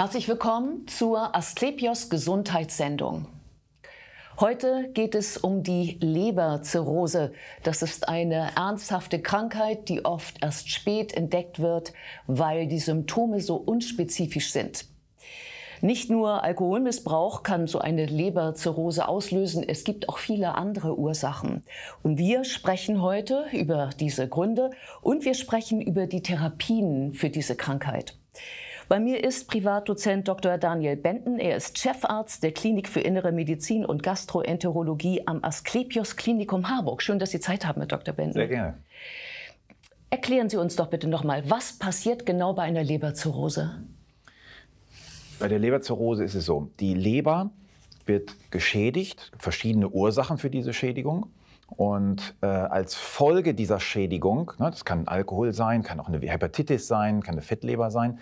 Herzlich willkommen zur Asklepios Gesundheitssendung. Heute geht es um die Leberzirrhose. Das ist eine ernsthafte Krankheit, die oft erst spät entdeckt wird, weil die Symptome so unspezifisch sind. Nicht nur Alkoholmissbrauch kann so eine Leberzirrhose auslösen, es gibt auch viele andere Ursachen. Und wir sprechen heute über diese Gründe und wir sprechen über die Therapien für diese Krankheit. Bei mir ist Privatdozent Dr. Daniel Benten. Er ist Chefarzt der Klinik für Innere Medizin und Gastroenterologie am Asklepios Klinikum Harburg. Schön, dass Sie Zeit haben, Herr Dr. Benten. Sehr gerne. Erklären Sie uns doch bitte nochmal, was passiert genau bei einer Leberzirrhose? Bei der Leberzirrhose ist es so, die Leber wird geschädigt, verschiedene Ursachen für diese Schädigung. Und äh, als Folge dieser Schädigung, ne, das kann Alkohol sein, kann auch eine Hepatitis sein, kann eine Fettleber sein,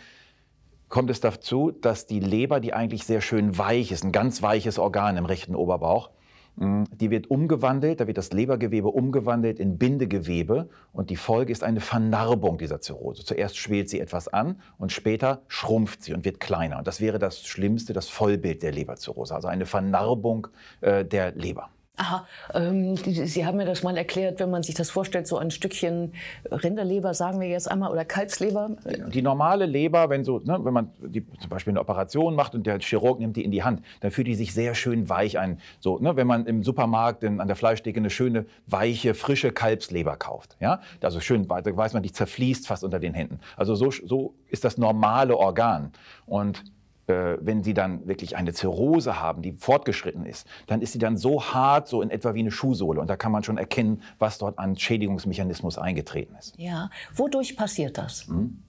kommt es dazu, dass die Leber, die eigentlich sehr schön weich ist, ein ganz weiches Organ im rechten Oberbauch, mm, die wird umgewandelt, da wird das Lebergewebe umgewandelt in Bindegewebe und die Folge ist eine Vernarbung dieser Zirrhose. Zuerst schwelt sie etwas an und später schrumpft sie und wird kleiner. Und das wäre das Schlimmste, das Vollbild der Leberzirrhose, also eine Vernarbung äh, der Leber. Aha, ähm, Sie haben mir das mal erklärt, wenn man sich das vorstellt, so ein Stückchen Rinderleber, sagen wir jetzt einmal, oder Kalbsleber. Die normale Leber, wenn, so, ne, wenn man die, zum Beispiel eine Operation macht und der Chirurg nimmt die in die Hand, dann fühlt die sich sehr schön weich ein. So, ne, wenn man im Supermarkt in, an der Fleischtheke eine schöne, weiche, frische Kalbsleber kauft. Ja? Also schön, da weiß man, die zerfließt fast unter den Händen. Also so, so ist das normale Organ. Und äh, wenn sie dann wirklich eine Zirrhose haben, die fortgeschritten ist, dann ist sie dann so hart, so in etwa wie eine Schuhsohle. Und da kann man schon erkennen, was dort an Schädigungsmechanismus eingetreten ist. Ja, wodurch passiert das? Hm?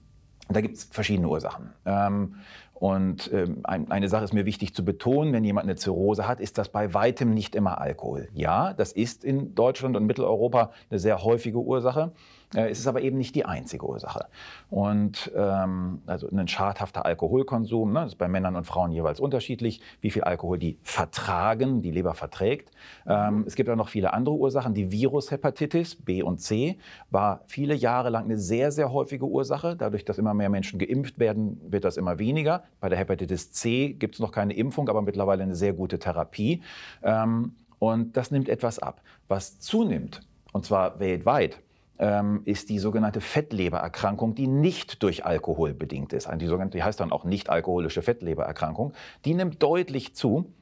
Da gibt es verschiedene Ursachen. Ähm, und ähm, eine Sache ist mir wichtig zu betonen, wenn jemand eine Zirrhose hat, ist das bei weitem nicht immer Alkohol. Ja, das ist in Deutschland und Mitteleuropa eine sehr häufige Ursache. Äh, es ist aber eben nicht die einzige Ursache. Und ähm, also ein schadhafter Alkoholkonsum, ne, das ist bei Männern und Frauen jeweils unterschiedlich, wie viel Alkohol die vertragen, die Leber verträgt. Ähm, es gibt auch noch viele andere Ursachen. Die Virushepatitis B und C war viele Jahre lang eine sehr, sehr häufige Ursache. Dadurch, dass immer mehr Menschen geimpft werden, wird das immer weniger. Bei der Hepatitis C gibt es noch keine Impfung, aber mittlerweile eine sehr gute Therapie. Ähm, und das nimmt etwas ab. Was zunimmt, und zwar weltweit, ähm, ist die sogenannte Fettlebererkrankung, die nicht durch Alkohol bedingt ist. Die, sogenannte, die heißt dann auch nicht alkoholische Fettlebererkrankung. Die nimmt deutlich zu.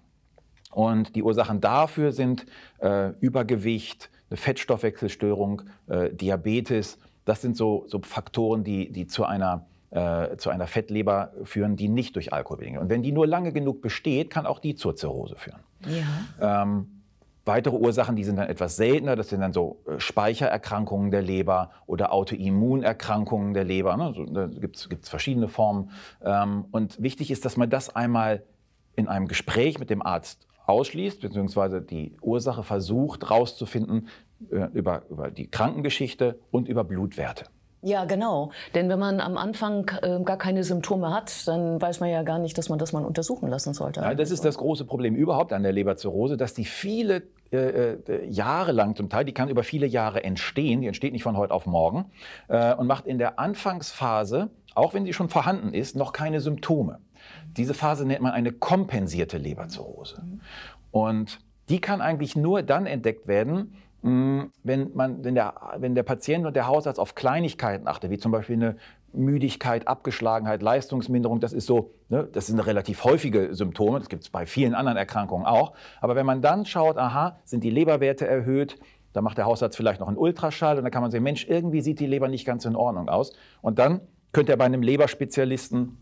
Und die Ursachen dafür sind äh, Übergewicht, eine Fettstoffwechselstörung, äh, Diabetes. Das sind so, so Faktoren, die, die zu einer äh, zu einer Fettleber führen, die nicht durch Alkohol bedingt. Und wenn die nur lange genug besteht, kann auch die zur Zirrhose führen. Ja. Ähm, Weitere Ursachen, die sind dann etwas seltener, das sind dann so äh, Speichererkrankungen der Leber oder Autoimmunerkrankungen der Leber. Ne? So, da gibt es verschiedene Formen. Ähm, und wichtig ist, dass man das einmal in einem Gespräch mit dem Arzt ausschließt, beziehungsweise die Ursache versucht rauszufinden äh, über, über die Krankengeschichte und über Blutwerte. Ja, genau. Denn wenn man am Anfang äh, gar keine Symptome hat, dann weiß man ja gar nicht, dass man das mal untersuchen lassen sollte. Ja, das ist das große Problem überhaupt an der Leberzirrhose, dass die viele äh, äh, jahrelang zum Teil, die kann über viele Jahre entstehen, die entsteht nicht von heute auf morgen äh, und macht in der Anfangsphase, auch wenn sie schon vorhanden ist, noch keine Symptome. Diese Phase nennt man eine kompensierte Leberzirrhose. Und die kann eigentlich nur dann entdeckt werden, Mm, wenn, man, wenn, der, wenn der Patient und der Hausarzt auf Kleinigkeiten achtet, wie zum Beispiel eine Müdigkeit, Abgeschlagenheit, Leistungsminderung, das ist so, ne, das sind relativ häufige Symptome, das gibt es bei vielen anderen Erkrankungen auch. Aber wenn man dann schaut, aha, sind die Leberwerte erhöht, dann macht der Hausarzt vielleicht noch einen Ultraschall und dann kann man sehen, Mensch, irgendwie sieht die Leber nicht ganz in Ordnung aus. Und dann könnte er bei einem Leberspezialisten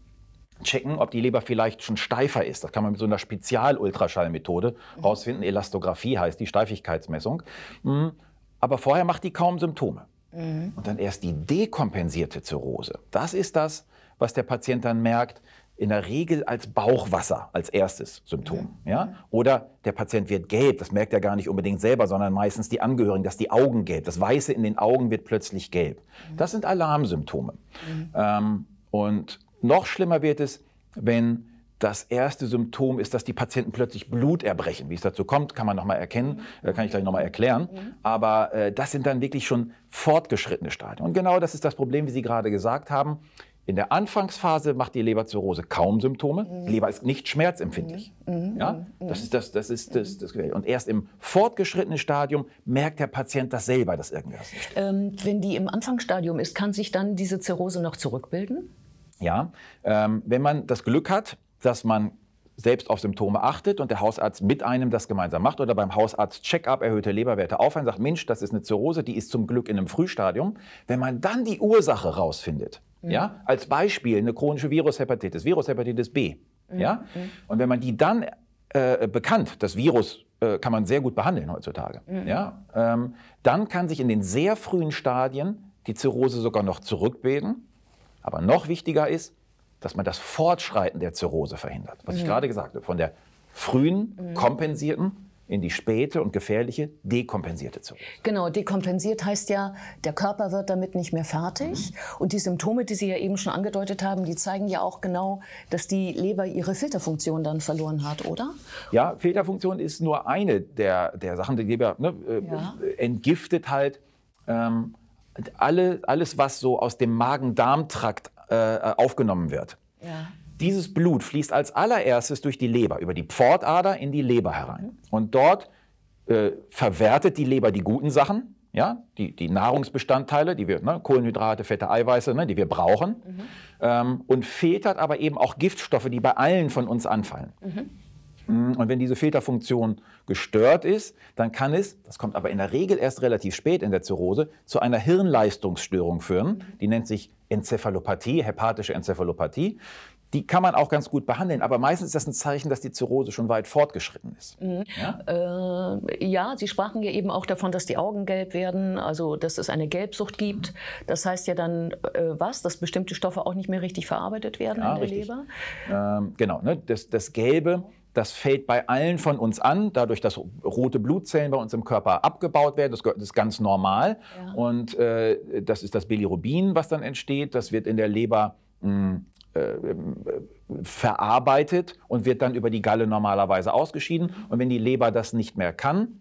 checken, ob die Leber vielleicht schon steifer ist. Das kann man mit so einer Spezialultraschallmethode mhm. rausfinden. Elastographie heißt die Steifigkeitsmessung. Mhm. Aber vorher macht die kaum Symptome. Mhm. Und dann erst die dekompensierte Zirrhose. Das ist das, was der Patient dann merkt, in der Regel als Bauchwasser als erstes Symptom. Mhm. Ja? Oder der Patient wird gelb, das merkt er gar nicht unbedingt selber, sondern meistens die Angehörigen, dass die Augen gelb, das Weiße in den Augen wird plötzlich gelb. Mhm. Das sind Alarmsymptome. Mhm. Ähm, und noch schlimmer wird es, wenn das erste Symptom ist, dass die Patienten plötzlich Blut erbrechen. Wie es dazu kommt, kann man nochmal erkennen, mhm. kann ich gleich nochmal erklären. Mhm. Aber äh, das sind dann wirklich schon fortgeschrittene Stadien. Und genau das ist das Problem, wie Sie gerade gesagt haben. In der Anfangsphase macht die Leberzirrhose kaum Symptome. Mhm. Die Leber ist nicht schmerzempfindlich. Mhm. Mhm. Ja? Das ist das, das ist das, das, Und erst im fortgeschrittenen Stadium merkt der Patient das selber, dass irgendwas ist. Ähm, wenn die im Anfangsstadium ist, kann sich dann diese Zirrhose noch zurückbilden? Ja, ähm, wenn man das Glück hat, dass man selbst auf Symptome achtet und der Hausarzt mit einem das gemeinsam macht oder beim Hausarzt Check-up erhöhte Leberwerte auf und sagt, Mensch, das ist eine Zirrhose, die ist zum Glück in einem Frühstadium. Wenn man dann die Ursache rausfindet, mhm. ja, als Beispiel eine chronische Virushepatitis, Virushepatitis B, mhm. ja, mhm. und wenn man die dann äh, bekannt, das Virus äh, kann man sehr gut behandeln heutzutage, mhm. ja, ähm, dann kann sich in den sehr frühen Stadien die Zirrhose sogar noch zurückbilden aber noch wichtiger ist, dass man das Fortschreiten der Zirrhose verhindert. Was mhm. ich gerade gesagt habe, von der frühen, mhm. kompensierten in die späte und gefährliche dekompensierte Zirrhose. Genau, dekompensiert heißt ja, der Körper wird damit nicht mehr fertig. Mhm. Und die Symptome, die Sie ja eben schon angedeutet haben, die zeigen ja auch genau, dass die Leber ihre Filterfunktion dann verloren hat, oder? Ja, Filterfunktion ist nur eine der, der Sachen. Die Leber ne, äh, ja. äh, entgiftet halt ähm, alle, alles, was so aus dem Magen-Darm-Trakt äh, äh, aufgenommen wird. Ja. Dieses Blut fließt als allererstes durch die Leber, über die Pfortader in die Leber herein. Mhm. Und dort äh, verwertet die Leber die guten Sachen, ja, die, die Nahrungsbestandteile, die wir, ne, Kohlenhydrate, fette Eiweiße, ne, die wir brauchen, mhm. ähm, und filtert aber eben auch Giftstoffe, die bei allen von uns anfallen. Mhm. Mhm. Und wenn diese Filterfunktion gestört ist, dann kann es, das kommt aber in der Regel erst relativ spät in der Zirrhose, zu einer Hirnleistungsstörung führen. Mhm. Die nennt sich Enzephalopathie, hepatische Enzephalopathie. Die kann man auch ganz gut behandeln, aber meistens ist das ein Zeichen, dass die Zirrhose schon weit fortgeschritten ist. Mhm. Ja? Äh, ja? Sie sprachen ja eben auch davon, dass die Augen gelb werden, also dass es eine Gelbsucht gibt. Mhm. Das heißt ja dann äh, was, dass bestimmte Stoffe auch nicht mehr richtig verarbeitet werden ja, in der richtig. Leber. Ähm, genau, ne? das, das Gelbe das fällt bei allen von uns an, dadurch, dass rote Blutzellen bei uns im Körper abgebaut werden. Das, ist ganz normal. Ja. Und äh, das ist das Bilirubin, was dann entsteht. Das wird in der Leber mh, hm, äh, äh, verarbeitet und wird dann über die Galle normalerweise ausgeschieden. Mhm. Und wenn die Leber das nicht mehr kann,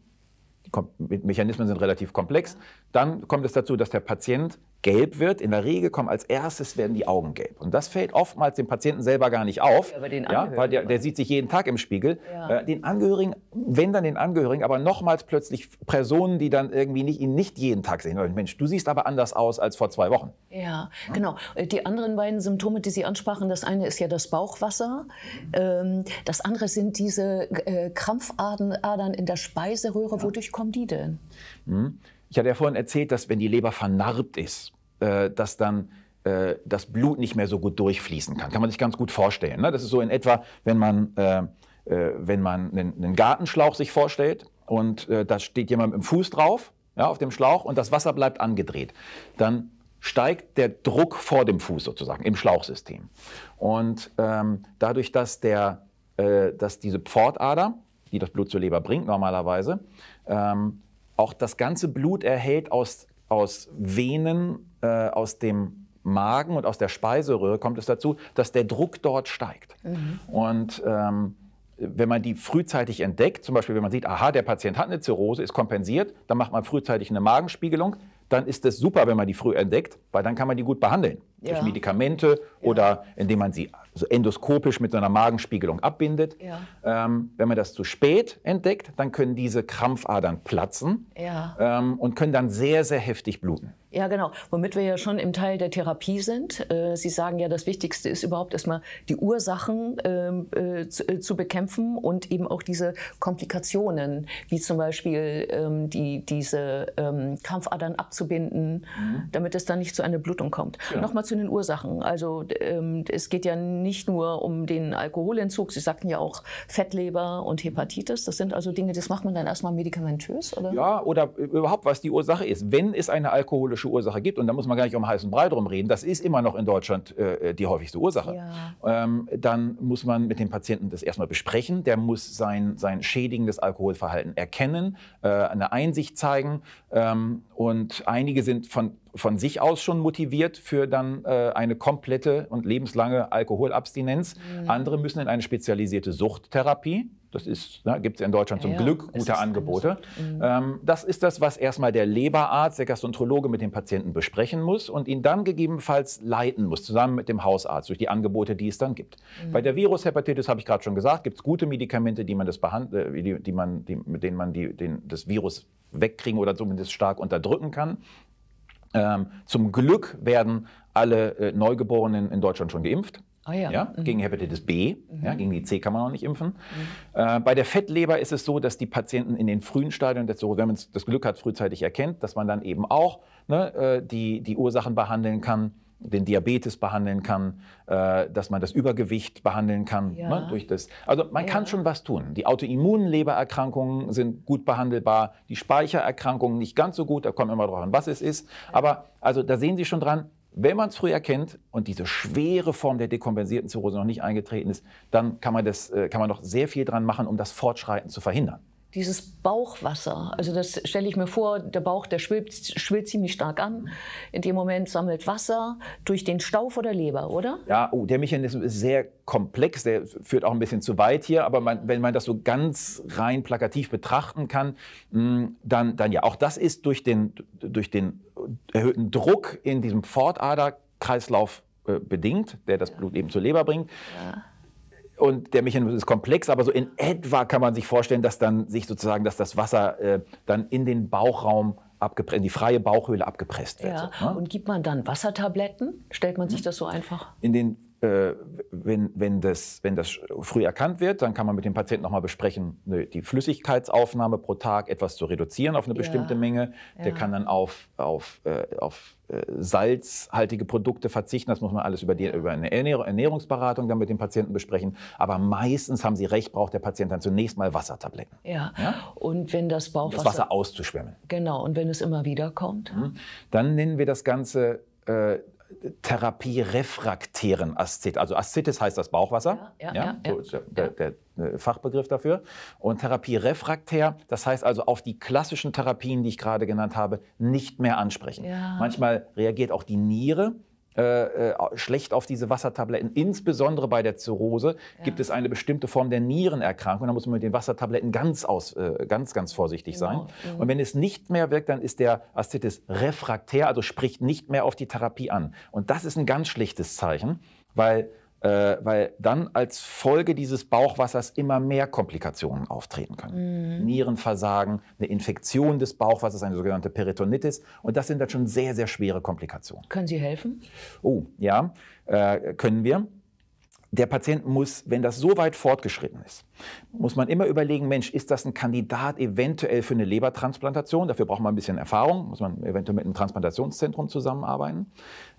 die Mechanismen sind relativ komplex, dann kommt es dazu, dass der Patient gelb wird. In der Regel kommen als erstes werden die Augen gelb. Und das fällt oftmals dem Patienten selber gar nicht auf, ja, weil der, der, sieht sich jeden Tag im Spiegel. Ja. Äh, den Angehörigen, wenn dann den Angehörigen, aber nochmals plötzlich Personen, die dann irgendwie nicht, ihn nicht jeden Tag sehen. Mensch, du siehst aber anders aus als vor zwei Wochen. Ja, hm? genau. Äh, die anderen beiden Symptome, die Sie ansprachen, das eine ist ja das Bauchwasser. Ähm, das andere sind diese äh, Krampfadern in der Speiseröhre. Ja. Wodurch kommen die denn? Hm. Ich hatte ja vorhin erzählt, dass wenn die Leber vernarbt ist, äh, dass dann äh, das Blut nicht mehr so gut durchfließen kann. Kann man sich ganz gut vorstellen. Ne? Das ist so in etwa, wenn man, äh, äh wenn man einen, einen, Gartenschlauch sich vorstellt und äh, da steht jemand mit dem Fuß drauf, ja, auf dem Schlauch und das Wasser bleibt angedreht. Dann steigt der Druck vor dem Fuß sozusagen im Schlauchsystem. Und ähm, dadurch, dass, der, äh, dass diese Pfortader, die das Blut zur Leber bringt normalerweise, ähm, auch das ganze Blut erhält aus, aus Venen äh, aus dem Magen und aus der Speiseröhre kommt es dazu, dass der Druck dort steigt. Mhm. Und ähm, wenn man die frühzeitig entdeckt, zum Beispiel wenn man sieht, aha, der Patient hat eine Zirrhose, ist kompensiert, dann macht man frühzeitig eine Magenspiegelung, dann ist es super, wenn man die früh entdeckt, weil dann kann man die gut behandeln. Ja. Durch Medikamente ja. oder indem man sie so endoskopisch mit so einer Magenspiegelung abbindet. Ja. Ähm, wenn man das zu spät entdeckt, dann können diese Krampfadern platzen ja. ähm, und können dann sehr, sehr heftig bluten. Ja, genau. Womit wir ja schon im Teil der Therapie sind. Äh, Sie sagen ja, das Wichtigste ist überhaupt erstmal die Ursachen ähm, äh, zu, äh, zu, bekämpfen und eben auch diese Komplikationen, wie zum Beispiel ähm, die, diese ähm, Krampfadern abzubinden, mhm. damit es dann nicht zu einer Blutung kommt. Ja. Genau. Nochmal zu den Ursachen. Also ähm, es geht ja nicht nicht nur um den Alkoholentzug, Sie sagten ja auch Fettleber und Hepatitis. Das sind also Dinge, das macht man dann erstmal medikamentös, oder? Ja, oder überhaupt, was die Ursache ist. Wenn es eine alkoholische Ursache gibt, und da muss man gar nicht um heißen Brei drum reden, das ist immer noch in Deutschland äh, die häufigste Ursache, ja. ähm, dann muss man mit dem Patienten das erstmal besprechen. Der muss sein, sein schädigendes Alkoholverhalten erkennen, äh, eine Einsicht zeigen. Ähm, und einige sind von von sich aus schon motiviert für dann äh, eine komplette und lebenslange Alkoholabstinenz. Mhm. Andere müssen in eine spezialisierte Suchttherapie. Das ne, gibt es in Deutschland zum ja, Glück gute Angebote. Mhm. Ähm, das ist das, was erstmal der Leberarzt, der Gastroenterologe mit dem Patienten besprechen muss und ihn dann gegebenenfalls leiten muss, zusammen mit dem Hausarzt, durch die Angebote, die es dann gibt. Mhm. Bei der Virushepatitis, habe ich gerade schon gesagt, gibt es gute Medikamente, die man das äh, die, die man, die, mit denen man die, den, das Virus wegkriegen oder zumindest stark unterdrücken kann. Ähm, zum Glück werden alle äh, Neugeborenen in Deutschland schon geimpft. Ah, ja. ja mhm. Gegen Hepatitis B, mhm. ja, gegen die C kann man auch nicht impfen. Mhm. Äh, bei der Fettleber ist es so, dass die Patienten in den frühen Stadien, so, wenn man das Glück hat, frühzeitig erkennt, dass man dann eben auch ne, äh, die, die Ursachen behandeln kann den Diabetes behandeln kann, äh, dass man das Übergewicht behandeln kann. Ja. Ne, durch das. Also man ja. kann schon was tun. Die Autoimmunlebererkrankungen sind gut behandelbar, die Speichererkrankungen nicht ganz so gut, da kommt immer drauf an, was es ist. Aber also da sehen Sie schon dran, wenn man es früh erkennt und diese schwere Form der dekompensierten Zirrhose noch nicht eingetreten ist, dann kann man, das, äh, kann man noch sehr viel dran machen, um das Fortschreiten zu verhindern dieses Bauchwasser. Also das stelle ich mir vor, der Bauch, der schwillt, schwillt ziemlich stark an. In dem Moment sammelt Wasser durch den Stau vor der Leber, oder? Ja, oh, der Mechanismus ist sehr komplex, der führt auch ein bisschen zu weit hier, aber man, wenn man das so ganz rein plakativ betrachten kann, mm, dann, dann ja, auch das ist durch den, durch den erhöhten Druck in diesem Fortaderkreislauf äh, bedingt, der das Blut eben zur Leber bringt. Ja und der Mechanismus ist komplex, aber so in ah. etwa kann man sich vorstellen, dass dann sich sozusagen, dass das Wasser äh, dann in den Bauchraum abgepresst, in die freie Bauchhöhle abgepresst wird. Ja. So, ne? Und gibt man dann Wassertabletten? Stellt man sich hm? das so einfach? In den äh, wenn, wenn, das, wenn das früh erkannt wird, dann kann man mit dem Patienten nochmal besprechen, ne, die Flüssigkeitsaufnahme pro Tag etwas zu reduzieren auf eine bestimmte ja, Menge. Der ja. kann dann auf, auf, äh, auf äh, salzhaltige Produkte verzichten. Das muss man alles über, die, über eine Ernährungsberatung dann mit dem Patienten besprechen. Aber meistens haben Sie recht, braucht der Patient dann zunächst mal Wassertabletten. Ja. ja? Und wenn das Bauchwasser. Das Wasser auszuschwemmen. Genau. Und wenn es immer wieder kommt? Mhm. Dann nennen wir das Ganze äh, therapierefraktären Aszet. Also Aszetes heißt das Bauchwasser, ja, ja, ja, so der, der, der, äh, Fachbegriff dafür. Und therapierefraktär, das heißt also auf die klassischen Therapien, die ich gerade genannt habe, nicht mehr ansprechen. Manchmal reagiert auch die Niere äh, äh, schlecht auf diese Wassertabletten. Insbesondere bei der Zirrhose ja. gibt es eine bestimmte Form der Nierenerkrankung. Da muss man mit den Wassertabletten ganz, aus, äh, ganz, ganz vorsichtig genau. sein. Mhm. Und wenn es nicht mehr wirkt, dann ist der Aszitis refraktär, also spricht nicht mehr auf die Therapie an. Und das ist ein ganz schlichtes Zeichen, weil äh, weil dann als Folge dieses Bauchwassers immer mehr Komplikationen auftreten können. Mhm. Nierenversagen, eine Infektion des Bauchwassers, eine sogenannte Peritonitis. Und das sind dann schon sehr, sehr schwere Komplikationen. Können Sie helfen? Oh, ja, äh, können wir. Der Patient muss, wenn das so weit fortgeschritten ist, muss man immer überlegen, Mensch, ist das ein Kandidat eventuell für eine Lebertransplantation? Dafür braucht man ein bisschen Erfahrung, muss man eventuell mit einem Transplantationszentrum zusammenarbeiten.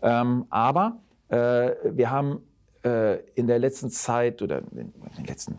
Ähm, aber äh, wir haben äh, in der letzten Zeit oder in den letzten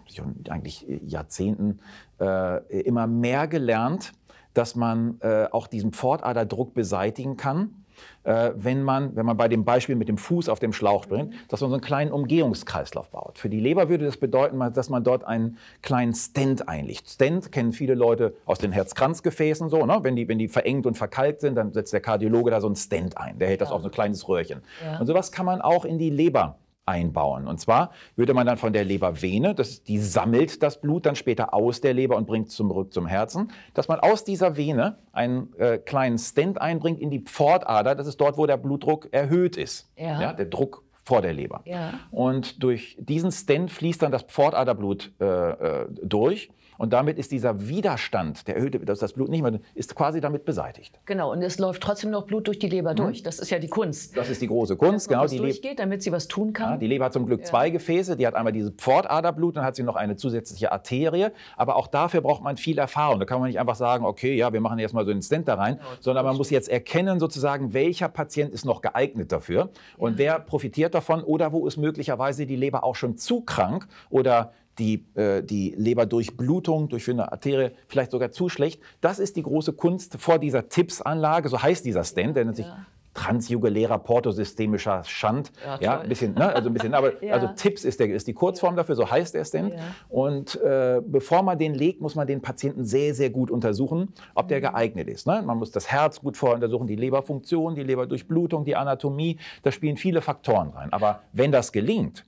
eigentlich äh, Jahrzehnten äh, immer mehr gelernt, dass man äh, auch diesen Pfortaderdruck beseitigen kann, äh, wenn, man, wenn man bei dem Beispiel mit dem Fuß auf dem Schlauch bringt, mhm. dass man so einen kleinen Umgehungskreislauf baut. Für die Leber würde das bedeuten, dass man dort einen kleinen Stent einlegt. Stent kennen viele Leute aus den Herzkranzgefäßen so, ne? wenn, die, wenn die verengt und verkalkt sind, dann setzt der Kardiologe da so einen Stent ein. Der hält das auf so ein kleines Röhrchen. Ja. Und sowas kann man auch in die Leber einbauen. Und zwar würde man dann von der Lebervene, das, die sammelt das Blut dann später aus der Leber und bringt es zurück zum Herzen, dass man aus dieser Vene einen äh, kleinen Stent einbringt in die Pfortader, das ist dort, wo der Blutdruck erhöht ist. Ja. ja der Druck vor der Leber. Ja. Und durch diesen Stent fließt dann das Pfortaderblut äh, äh durch und damit ist dieser Widerstand, der erhöhte, dass das Blut nicht mehr, ist quasi damit beseitigt. Genau, und es läuft trotzdem noch Blut durch die Leber mhm. durch. Das ist ja die Kunst. Das ist die große Kunst, genau. Die durchgeht, damit sie was tun kann. Ja, die Leber hat zum Glück ja. zwei Gefäße. Die hat einmal dieses Pfortaderblut, dann hat sie noch eine zusätzliche Arterie. Aber auch dafür braucht man viel Erfahrung. Da kann man nicht einfach sagen, okay, ja, wir machen jetzt mal so einen Stent da rein, genau, sondern man muss jetzt erkennen, sozusagen, welcher Patient ist noch geeignet dafür und wer profitiert davon oder wo ist möglicherweise die Leber auch schon zu krank oder die, äh, die Leberdurchblutung durch eine Arterie vielleicht sogar zu schlecht. Das ist die große Kunst vor dieser Tippsanlage, so heißt dieser Stand, der nennt ja. sich transjugulärer portosystemischer Schand. Ja, ja ein bisschen, ne? also ein bisschen, aber also ja. also Tipps ist, der, ist die Kurzform ja. dafür, so heißt der Stent. Und äh, bevor man den legt, muss man den Patienten sehr, sehr gut untersuchen, ob mhm. der geeignet ist. Ne? Man muss das Herz gut vorher untersuchen, die Leberfunktion, die Leberdurchblutung, die Anatomie. Da spielen viele Faktoren rein. Aber wenn das gelingt,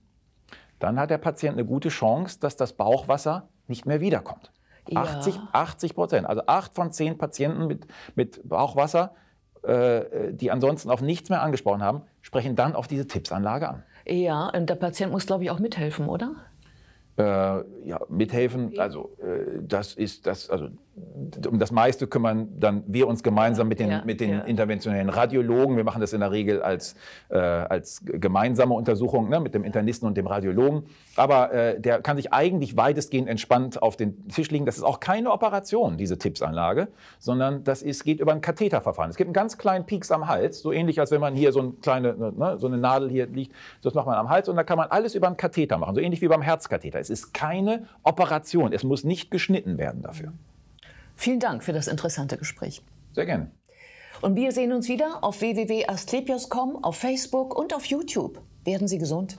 dann hat der Patient eine gute Chance, dass das Bauchwasser nicht mehr wiederkommt. Ja. 80, 80 Prozent, also acht von zehn Patienten mit, mit Bauchwasser, äh, die ansonsten auf nichts mehr angesprochen haben, sprechen dann auf diese Tippsanlage an. Ja, und der Patient muss, glaube ich, auch mithelfen, oder? Äh, ja, mithelfen, also äh, das ist das, also um das meiste kümmern dann wir uns gemeinsam mit den, ja, mit den ja. interventionellen Radiologen. Wir machen das in der Regel als, äh, als gemeinsame Untersuchung ne, mit dem Internisten und dem Radiologen. Aber äh, der kann sich eigentlich weitestgehend entspannt auf den Tisch legen. Das ist auch keine Operation, diese Tippsanlage, sondern das ist, geht über ein Katheterverfahren. Es gibt einen ganz kleinen Pieks am Hals, so ähnlich als wenn man hier so eine kleine, ne, ne, so eine Nadel hier liegt, das macht man am Hals und da kann man alles über einen Katheter machen, so ähnlich wie beim Herzkatheter. Es ist keine Operation. Es muss nicht geschnitten werden dafür. Vielen Dank für das interessante Gespräch. Sehr gerne. Und wir sehen uns wieder auf www.astlepios.com, auf Facebook und auf YouTube. Werden Sie gesund.